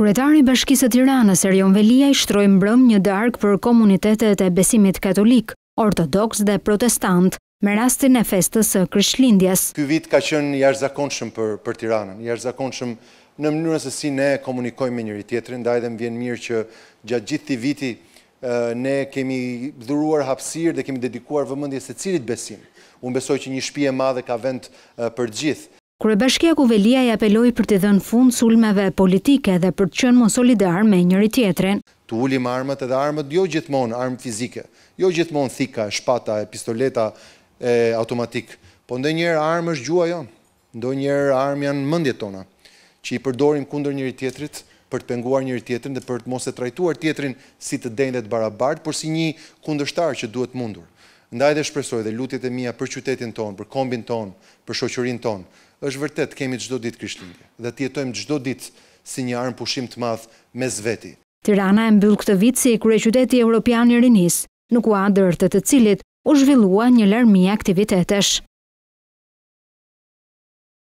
Kuretari bashkisë Tiranës, Erion Velia, i shtroj mbrëm një dark për komunitetet e besimit katolik, ortodox dhe protestant, me rastin e festës Krishtlindjes. Ky vit ka qënë jash zakonshëm për, Tiranën, jash zakonshëm në mënyrën se si ne komunikojmë me njëri tjetërin, da edhe më vjen mirë që gjatë gjithë të viti ne kemi dhuruar hapsirë dhe kemi dedikuar vëmëndje se cilit besim. Unë besoj që një shpje madhe ka vend për gjithë, Kure bashkja ku velia i apeloj për të dhënë fund sulmeve politike dhe për të qënë më solidar me njëri tjetrin. Të ulim armët edhe armët, jo gjithmonë armë fizike, jo gjithmonë thika, shpata, pistoleta, automatik, po ndë njërë armë është gjua jo, ndë njërë armë janë mëndje tona, që i përdorim kunder njëri tjetrit, për të penguar njëri tjetrin dhe për të mos e trajtuar tjetrin si të dendet barabart, por si një kundështar që duhet mundur ndaj dhe shpresoj dhe lutjet e mia për qytetin ton, për kombin ton, për shoqërin ton, është vërtet kemi çdo ditë krishtlindje dhe të gjdo çdo ditë si një armë pushim të madh mes veti. Tirana e mbyll këtë vit si kryeqyteti evropian i rinis, në kuadër të të cilit u zhvillua një larmi aktivitetesh.